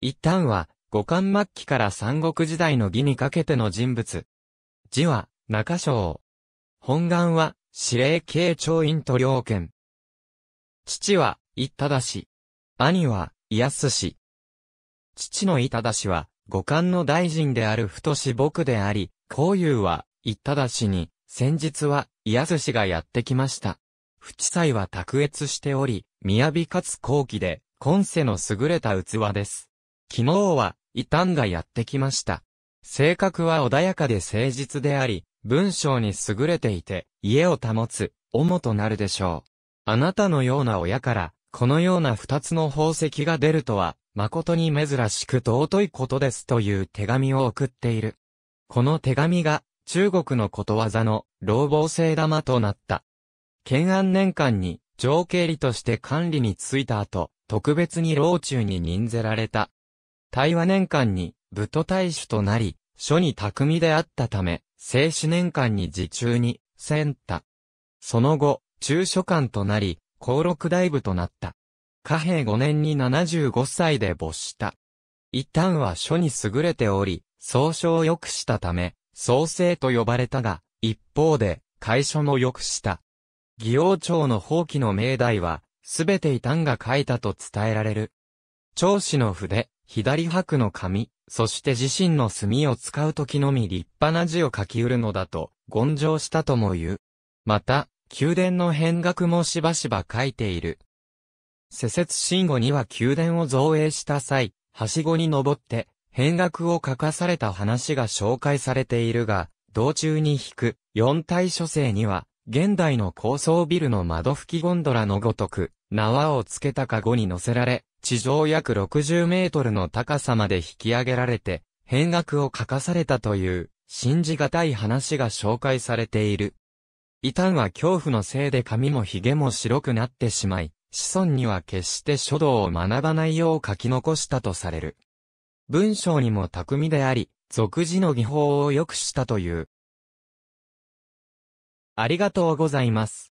一旦は、五冠末期から三国時代の義にかけての人物。字は、中将。本願は、司令系長院と両県。父は、伊忠氏。兄は、や安氏。父の伊忠氏は、五冠の大臣である太氏僕であり、いうは、伊忠氏に、先日は、や安氏がやってきました。不知祭は卓越しており、雅かつ高貴で、今世の優れた器です。昨日は、異端がやってきました。性格は穏やかで誠実であり、文章に優れていて、家を保つ、主となるでしょう。あなたのような親から、このような二つの宝石が出るとは、誠に珍しく尊いことですという手紙を送っている。この手紙が、中国のことわざの、老房性玉となった。建安年間に、上経理として管理についた後、特別に老中に任ぜられた。対話年間に、武都大主となり、書に巧みであったため、聖史年間に自中に、選タ。その後、中書官となり、高録大部となった。貨幣5年に75歳で没した。一旦は書に優れており、総書を良くしたため、創生と呼ばれたが、一方で、会書も良くした。義王朝の放棄の命題は、すべて異端が書いたと伝えられる。長子の筆、左白の紙、そして自身の墨を使う時のみ立派な字を書き得るのだと、言上したとも言う。また、宮殿の変額もしばしば書いている。施設信号には宮殿を造営した際、はしごに登って、変額を書かされた話が紹介されているが、道中に引く、四体書生には、現代の高層ビルの窓吹きゴンドラのごとく、縄をつけたカゴに乗せられ、地上約60メートルの高さまで引き上げられて、変額を書かされたという、信じがたい話が紹介されている。異端は恐怖のせいで髪も髭も白くなってしまい、子孫には決して書道を学ばないよう書き残したとされる。文章にも巧みであり、俗字の技法を良くしたという。ありがとうございます。